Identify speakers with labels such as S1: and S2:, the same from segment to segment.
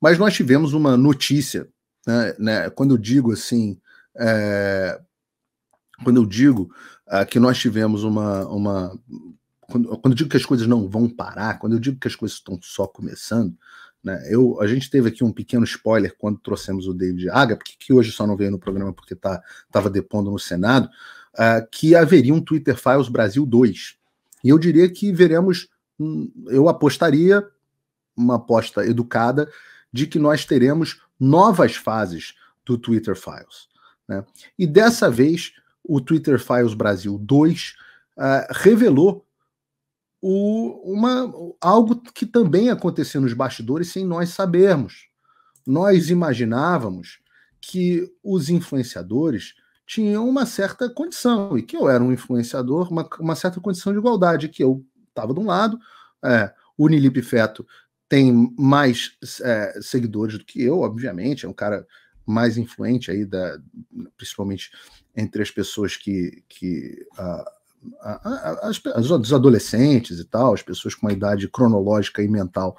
S1: Mas nós tivemos uma notícia, né, né, quando eu digo assim, é, quando eu digo é, que nós tivemos uma. uma quando, quando eu digo que as coisas não vão parar, quando eu digo que as coisas estão só começando, né, eu, a gente teve aqui um pequeno spoiler quando trouxemos o David Agap, que hoje só não veio no programa porque estava tá, depondo no Senado, é, que haveria um Twitter Files Brasil 2. E eu diria que veremos, eu apostaria, uma aposta educada, de que nós teremos novas fases do Twitter Files. Né? E dessa vez, o Twitter Files Brasil 2 uh, ah, revelou o, uma, algo que também aconteceu nos bastidores sem nós sabermos. Nós imaginávamos que os influenciadores tinham uma certa condição, e que eu era um influenciador, uma, uma certa condição de igualdade, que eu estava de um lado, é, o Nilipe Feto tem mais é, seguidores do que eu, obviamente, é um cara mais influente aí, da, principalmente entre as pessoas que. que ah, a, as, os adolescentes e tal, as pessoas com uma idade cronológica e mental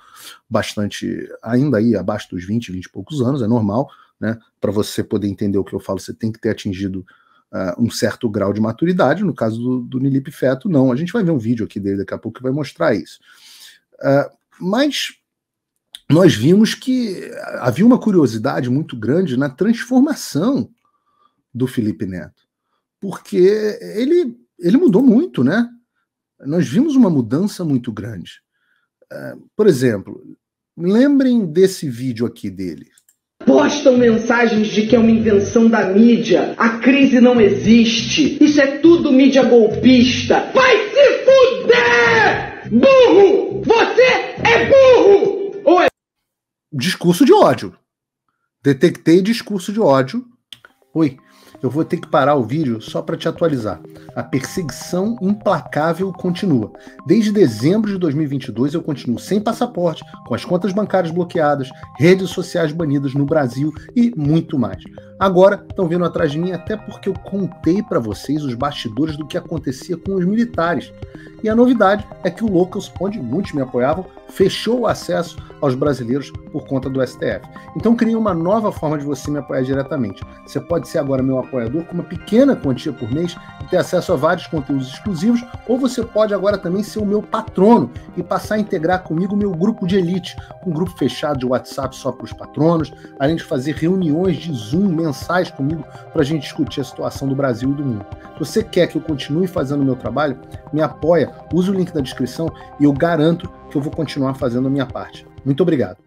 S1: bastante, ainda aí abaixo dos 20, 20 e poucos anos, é normal, né? Para você poder entender o que eu falo, você tem que ter atingido Uh, um certo grau de maturidade. No caso do, do Nilip Feto, não. A gente vai ver um vídeo aqui dele daqui a pouco que vai mostrar isso. Uh, mas nós vimos que havia uma curiosidade muito grande na transformação do Felipe Neto, porque ele, ele mudou muito, né? Nós vimos uma mudança muito grande. É, por exemplo, lembrem desse vídeo aqui dele. Postam mensagens de que é uma invenção da mídia, a crise não existe, isso é tudo mídia golpista. Vai se fuder! Burro! Você é burro! discurso de ódio. Detectei discurso de ódio. Oi, eu vou ter que parar o vídeo só para te atualizar. A perseguição implacável continua. Desde dezembro de 2022 eu continuo sem passaporte, com as contas bancárias bloqueadas, redes sociais banidas no Brasil e muito mais. Agora estão vindo atrás de mim até porque eu contei para vocês os bastidores do que acontecia com os militares. E a novidade é que o Locals, onde muitos me apoiavam, fechou o acesso aos brasileiros por conta do STF. Então criei uma nova forma de você me apoiar diretamente. Você pode ser agora meu apoiador com uma pequena quantia por mês e ter acesso a vários conteúdos exclusivos, ou você pode agora também ser o meu patrono e passar a integrar comigo o meu grupo de elite, um grupo fechado de WhatsApp só para os patronos, além de fazer reuniões de Zoom mensais comigo para a gente discutir a situação do Brasil e do mundo. Se você quer que eu continue fazendo o meu trabalho, me apoia, use o link da descrição e eu garanto que eu vou continuar fazendo a minha parte. Muito obrigado.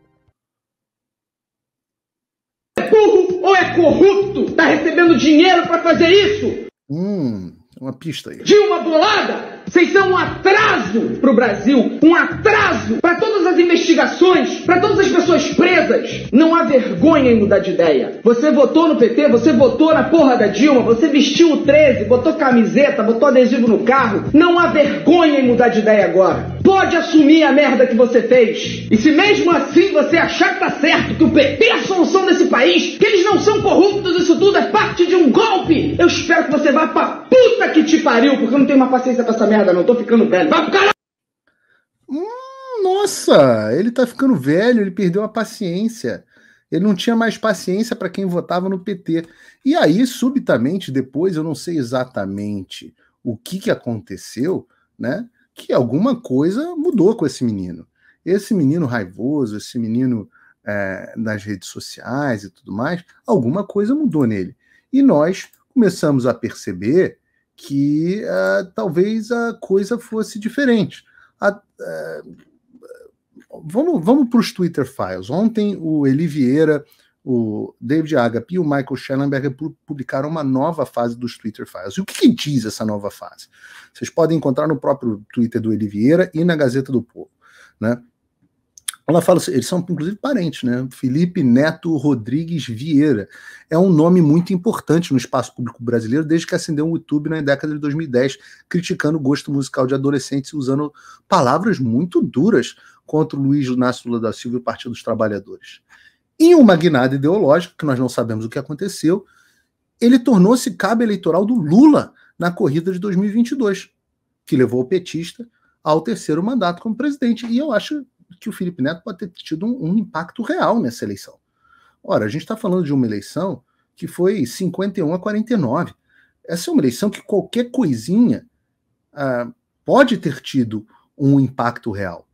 S1: É burro ou é corrupto? Tá recebendo dinheiro para fazer isso? Hum, uma pista aí. De uma bolada? Vocês são um atraso para o Brasil, um atraso para todas as investigações, para todas as pessoas presas. Não há vergonha em mudar de ideia. Você votou no PT, você votou na porra da Dilma, você vestiu o 13, botou camiseta, botou adesivo no carro. Não há vergonha em mudar de ideia agora. Pode assumir a merda que você fez. E se mesmo assim você achar que tá certo, que o PT é a solução desse país, que eles não são corruptos, isso tudo é parte de um golpe. Eu espero que você vá pra puta que te pariu, porque eu não tenho uma paciência com essa merda merda, não tô ficando velho. Vai pro caralho! Hum, nossa, ele tá ficando velho, ele perdeu a paciência. Ele não tinha mais paciência para quem votava no PT. E aí, subitamente, depois, eu não sei exatamente o que, que aconteceu, né? Que alguma coisa mudou com esse menino. Esse menino raivoso, esse menino é, nas redes sociais e tudo mais, alguma coisa mudou nele. E nós começamos a perceber que uh, talvez a coisa fosse diferente. A, uh, vamos vamos para os Twitter Files. Ontem o Eli Vieira, o David Agap e o Michael Schellenberger publicaram uma nova fase dos Twitter Files. E o que, que diz essa nova fase? Vocês podem encontrar no próprio Twitter do Eli Vieira e na Gazeta do Povo. Né? ela fala, assim, eles são inclusive parentes, né? Felipe Neto Rodrigues Vieira. É um nome muito importante no espaço público brasileiro desde que acendeu o YouTube na década de 2010, criticando o gosto musical de adolescentes usando palavras muito duras contra o Luiz Inácio Lula da Silva e o Partido dos Trabalhadores. Em uma guinada ideológica, que nós não sabemos o que aconteceu, ele tornou-se cabo eleitoral do Lula na corrida de 2022, que levou o petista ao terceiro mandato como presidente. E eu acho que o Felipe Neto pode ter tido um, um impacto real nessa eleição. Ora, a gente está falando de uma eleição que foi 51 a 49. Essa é uma eleição que qualquer coisinha ah, pode ter tido um impacto real.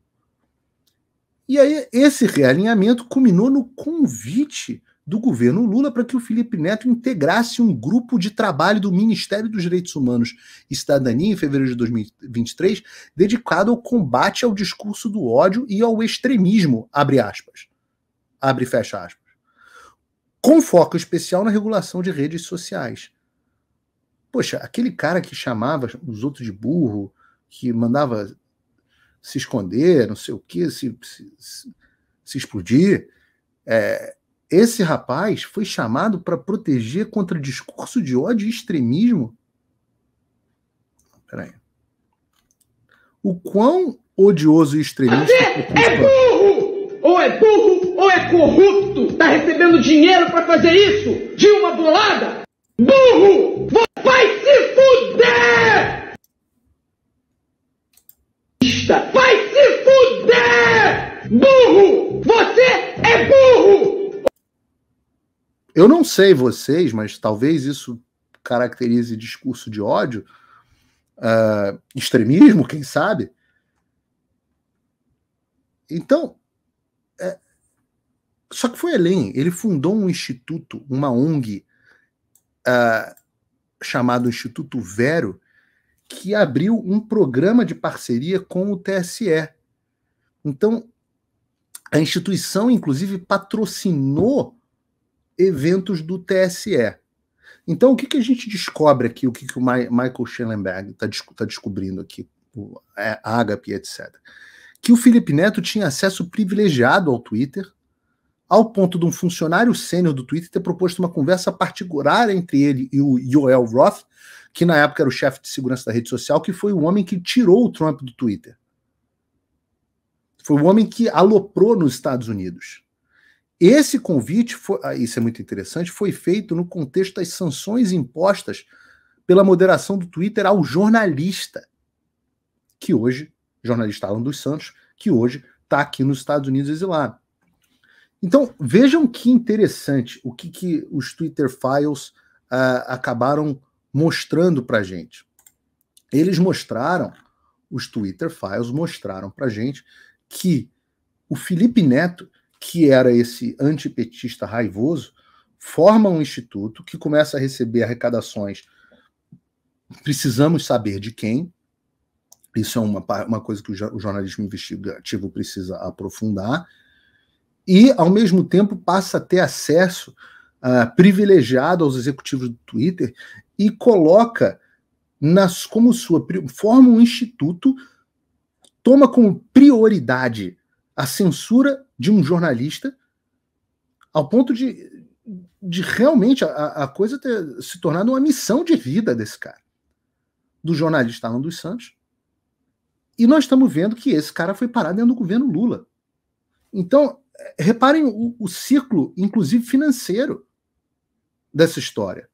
S1: E aí, esse realinhamento culminou no convite do governo Lula para que o Felipe Neto integrasse um grupo de trabalho do Ministério dos Direitos Humanos e Cidadania em fevereiro de 2023, dedicado ao combate ao discurso do ódio e ao extremismo, abre aspas. Abre e fecha aspas. Com foco especial na regulação de redes sociais. Poxa, aquele cara que chamava os outros de burro, que mandava se esconder, não sei o que, se, se, se explodir, é, esse rapaz foi chamado para proteger contra discurso de ódio e extremismo? Peraí. O quão odioso e extremista. É burro! Ou é burro ou é corrupto! Tá recebendo dinheiro para fazer isso! De uma bolada! Burro! Eu não sei vocês, mas talvez isso caracterize discurso de ódio, uh, extremismo, quem sabe. Então, é... só que foi além. Ele fundou um instituto, uma ONG, uh, ah, chamado Instituto Vero, que abriu um programa de parceria com o TSE. Então, a instituição, inclusive, patrocinou eventos do TSE. Então, o que, que a gente descobre aqui, o que, que o Michael Schellenberg está tá descobrindo aqui, o é, Agape, etc. Que o Felipe Neto tinha acesso privilegiado ao Twitter, ao ponto de um funcionário sênior do Twitter ter proposto uma conversa particular entre ele e o Joel Roth, que na época era o chefe de segurança da rede social, que foi o homem que tirou o Trump do Twitter. Foi o homem que aloprou nos Estados Unidos. Esse convite, foi, ah, isso é muito interessante, foi feito no contexto das sanções impostas pela moderação do Twitter ao jornalista, que hoje, jornalista Alan dos Santos, que hoje está aqui nos Estados Unidos exilado. Então, vejam que interessante o que, que os Twitter Files uh, acabaram mostrando para gente. Eles mostraram, os Twitter Files mostraram para gente que o Felipe Neto que era esse antipetista raivoso, forma um instituto que começa a receber arrecadações. Precisamos saber de quem. Isso é uma, uma coisa que o jornalismo investigativo precisa aprofundar. E, ao mesmo tempo, passa a ter acesso uh, privilegiado aos executivos do Twitter e coloca nas como sua. forma um instituto, toma como prioridade a censura de um jornalista ao ponto de, de realmente a, a coisa ter se tornado uma missão de vida desse cara, do jornalista Alan dos Santos. E nós estamos vendo que esse cara foi parar dentro do governo Lula. Então, é, reparem o, o ciclo, inclusive financeiro, dessa história.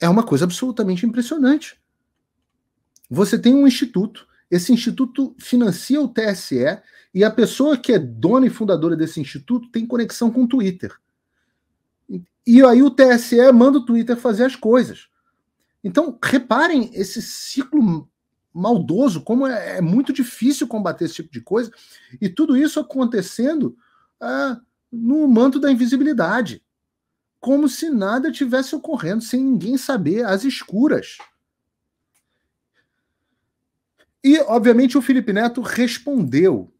S1: É uma coisa absolutamente impressionante. Você tem um instituto esse instituto financia o TSE e a pessoa que é dona e fundadora desse instituto tem conexão com o Twitter. E aí o TSE manda o Twitter fazer as coisas. Então, reparem esse ciclo maldoso, como é, é muito difícil combater esse tipo de coisa, e tudo isso acontecendo ah, no manto da invisibilidade. Como se nada tivesse ocorrendo, sem ninguém saber, às escuras. E, obviamente, o Felipe Neto respondeu.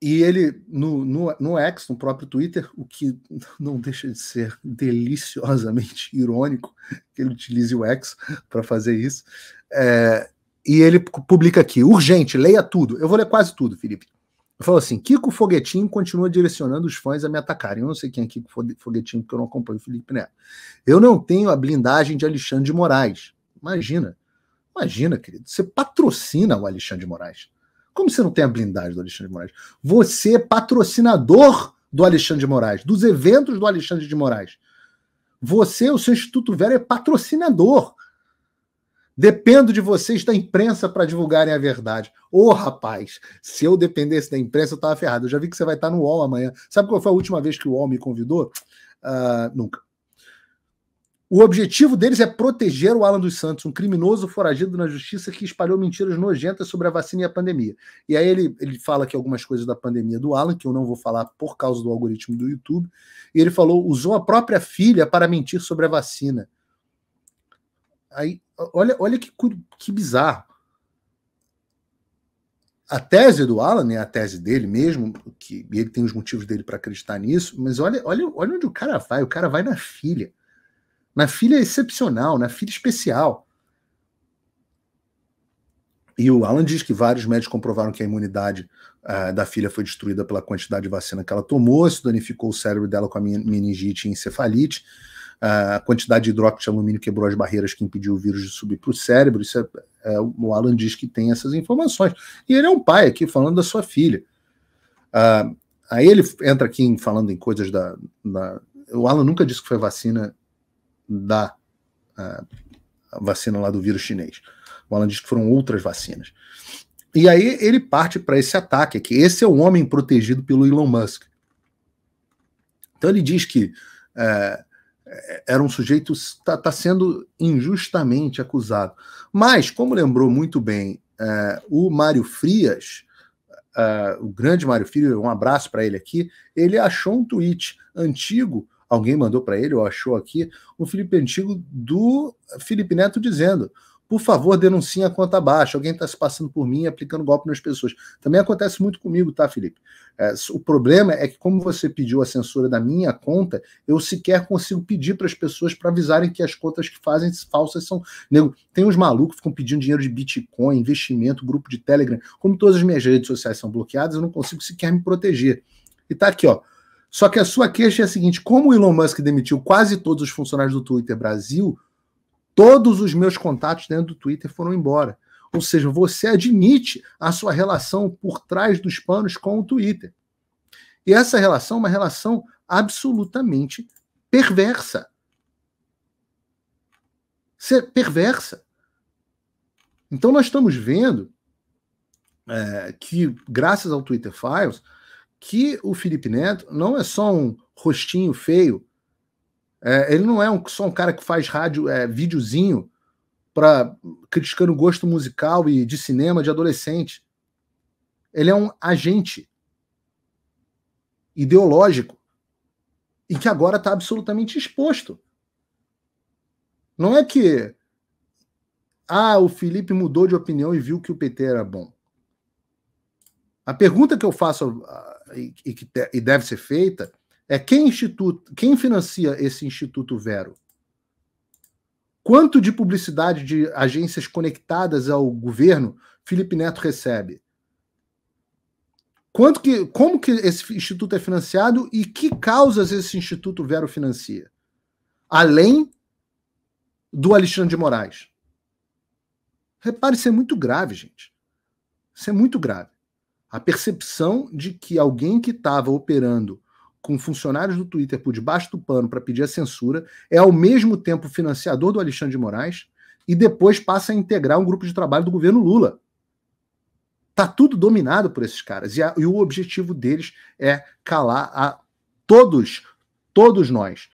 S1: E ele, no, no, no X, no próprio Twitter, o que não deixa de ser deliciosamente irônico que ele utilize o X para fazer isso, é, e ele publica aqui, urgente, leia tudo. Eu vou ler quase tudo, Felipe. falou falo assim: Kiko Foguetinho continua direcionando os fãs a me atacarem. Eu não sei quem é Kiko Foguetinho, porque eu não acompanho o Felipe Neto. Eu não tenho a blindagem de Alexandre de Moraes. Imagina. Imagina, querido, você patrocina o Alexandre de Moraes. Como você não tem a blindagem do Alexandre de Moraes? Você é patrocinador do Alexandre de Moraes, dos eventos do Alexandre de Moraes. Você, o seu Instituto Velho, é patrocinador. Dependo de vocês da imprensa para divulgarem a verdade. Ô, oh, rapaz, se eu dependesse da imprensa, eu estava ferrado. Eu já vi que você vai estar no UOL amanhã. Sabe qual foi a última vez que o UOL me convidou? Uh, nunca. O objetivo deles é proteger o Alan dos Santos, um criminoso foragido na justiça que espalhou mentiras nojentas sobre a vacina e a pandemia. E aí ele, ele fala aqui algumas coisas da pandemia do Alan, que eu não vou falar por causa do algoritmo do YouTube. E ele falou: usou a própria filha para mentir sobre a vacina. Aí, olha, olha que, que bizarro. A tese do Alan é a tese dele mesmo, que ele tem os motivos dele para acreditar nisso, mas olha, olha, olha onde o cara vai: o cara vai na filha na filha é excepcional, na filha é especial. E o Alan diz que vários médicos comprovaram que a imunidade uh, da filha foi destruída pela quantidade de vacina que ela tomou, se danificou o cérebro dela com a meningite e encefalite, uh, a quantidade de hidróxido de alumínio quebrou as barreiras que impediu o vírus de subir para o cérebro. Isso é, é, o Alan diz que tem essas informações. E ele é um pai aqui falando da sua filha. Uh, aí ele entra aqui em, falando em coisas da, da. O Alan nunca disse que foi vacina da é, vacina lá do vírus chinês. O Alan diz que foram outras vacinas. E aí ele parte para esse ataque aqui. Esse é o homem protegido pelo Elon Musk. Então ele diz que é, é era um sujeito está tá sendo injustamente acusado. Mas, como lembrou muito bem é, o Mário Frias, é, o grande Mário Frias, um abraço para ele aqui, ele achou um tweet antigo alguém mandou para ele ou achou aqui, um Felipe Antigo do Felipe Neto dizendo: por favor, denuncie a conta baixa. Alguém está se passando por mim aplicando golpe nas pessoas. Também acontece muito comigo, tá, Felipe? É, o problema é que, como você pediu a censura da minha conta, eu sequer consigo pedir para as pessoas para avisarem que as contas que fazem falsas são. tem uns malucos que ficam pedindo dinheiro de Bitcoin, investimento, grupo de Telegram. Como todas as minhas redes sociais são bloqueadas, eu não consigo sequer me proteger. E tá aqui, ó. Só que a sua queixa é a seguinte: como o Elon Musk demitiu quase todos os funcionários do Twitter Brasil, todos os meus contatos dentro do Twitter foram embora. Ou seja, você admite a sua relação por trás dos panos com o Twitter. E essa relação é uma relação absolutamente perversa. Ser perversa. Então nós estamos vendo é, que, graças ao Twitter Files, que o Felipe Neto não é só um rostinho feio, é, ele não é um, só um cara que faz rádio, é, videozinho para criticando gosto musical e de cinema de adolescente. Ele é um agente ideológico e que agora está absolutamente exposto. Não é que ah, o Felipe mudou de opinião e viu que o PT era bom. A pergunta que eu faço ah, e, que te, e deve ser feita é quem, instituto, quem financia esse Instituto Vero? Quanto de publicidade de agências conectadas ao governo Felipe Neto recebe? Quanto que, como que esse instituto é financiado e que causas esse instituto Vero financia? Além do Alexandre de Moraes. Repare, isso é muito grave, gente. Isso é muito grave a percepção de que alguém que estava operando com funcionários do Twitter por debaixo do pano para pedir a censura é ao mesmo tempo financiador do Alexandre de Moraes e depois passa a integrar um grupo de trabalho do governo Lula. Tá tudo dominado por esses caras e, a, e o objetivo deles é calar a todos, todos nós,